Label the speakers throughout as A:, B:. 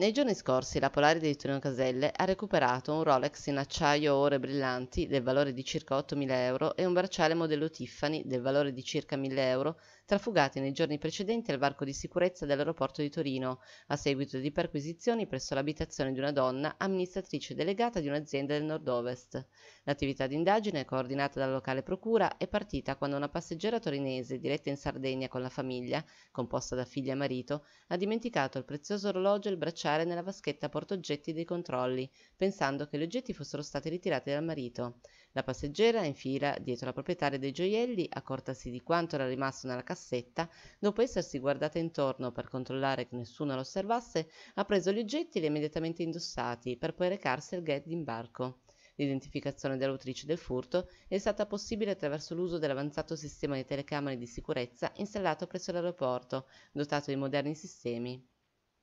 A: Nei giorni scorsi la Polari di Torino Caselle ha recuperato un Rolex in acciaio ore brillanti del valore di circa 8.000 euro e un bracciale modello Tiffany del valore di circa 1.000 euro, trafugati nei giorni precedenti al varco di sicurezza dell'aeroporto di Torino, a seguito di perquisizioni presso l'abitazione di una donna amministratrice delegata di un'azienda del nord-ovest. L'attività di indagine, coordinata dalla locale procura, è partita quando una passeggera torinese diretta in Sardegna con la famiglia, composta da figlia e marito, ha dimenticato il prezioso orologio e il bracciale spacciare nella vaschetta portoggetti dei controlli, pensando che gli oggetti fossero stati ritirati dal marito. La passeggera, in fila, dietro la proprietaria dei gioielli, accortasi di quanto era rimasto nella cassetta, dopo essersi guardata intorno per controllare che nessuno lo osservasse, ha preso gli oggetti e li ha immediatamente indossati, per poi recarsi al gate d'imbarco. L'identificazione dell'autrice del furto è stata possibile attraverso l'uso dell'avanzato sistema di telecamere di sicurezza installato presso l'aeroporto, dotato di moderni sistemi.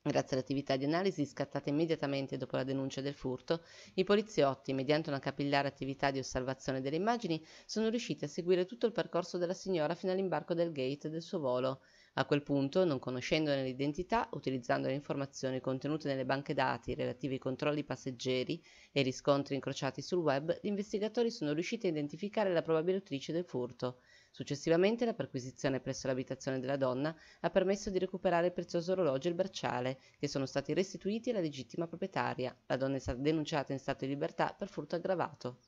A: Grazie all'attività di analisi scattata immediatamente dopo la denuncia del furto, i poliziotti, mediante una capillare attività di osservazione delle immagini, sono riusciti a seguire tutto il percorso della signora fino all'imbarco del gate del suo volo a quel punto, non conoscendone l'identità, utilizzando le informazioni contenute nelle banche dati relative ai controlli passeggeri e riscontri incrociati sul web, gli investigatori sono riusciti a identificare la probabile autrice del furto. Successivamente la perquisizione presso l'abitazione della donna ha permesso di recuperare il prezioso orologio e il bracciale, che sono stati restituiti alla legittima proprietaria. La donna è stata denunciata in stato di libertà per furto aggravato.